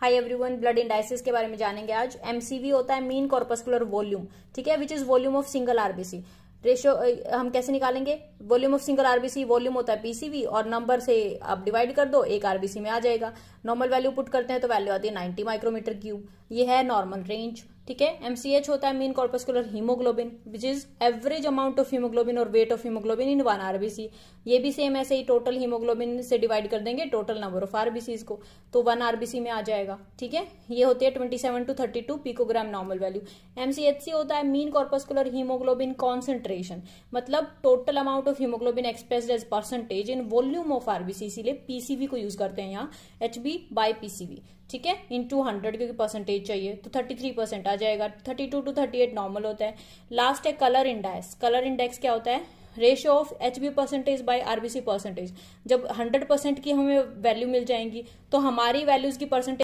hi everyone blood indices के बारे में जानेंगे आज एमसीवी होता है मीन कॉर्पस्कुलर वॉल्यूम ठीक है which is volume of single RBC ratio हम कैसे निकालेंगे volume of single RBC volume होता है पीसीवी और नंबर से आप डिवाइड कर दो एक आरबीसी में आ जाएगा नॉर्मल वैल्यू पुट करते हैं तो वैल्यू आती है 90 माइक्रोमीटर क्यूब ये है नॉर्मल रेंज ठीक है एमसीएच होता है mean corpuscular haemoglobin which is average amount of haemoglobin और weight of haemoglobin in one RBC ये भी सेम ऐसे ही टोटल हीमोग्लोबिन से डिवाइड कर देंगे टोटल नंबर ऑफ आरबीसीज को तो वन आरबीसी में आ जाएगा ठीक है ये होती है twenty seven to thirty two picogram normal value MCHC होता है मीन कॉर्पस्कुलर हीमोग्लोबिन कॉन्सेंट्रेशन मतलब total amount of haemoglobin express as percentage in volume of RBC इसीलिए पीसीबी को यूज करते हैं यहाँ एच बी बाई पीसीबी ठीक है इन टू हंड्रेड क्योंकि परसेंटेज चाहिए तो थर्टी थ्री परसेंट घटा जाएगा thirty two to thirty eight normal होता है लास्ट है कलर इंडेक्स कलर इंडेक्स क्या होता है ratio of H B percentage by RBC percentage जब हंड्रेड परसेंट की हमें वैल्यू मिल जाएंगी तो हमारी वैल्यूज की परसेंटेज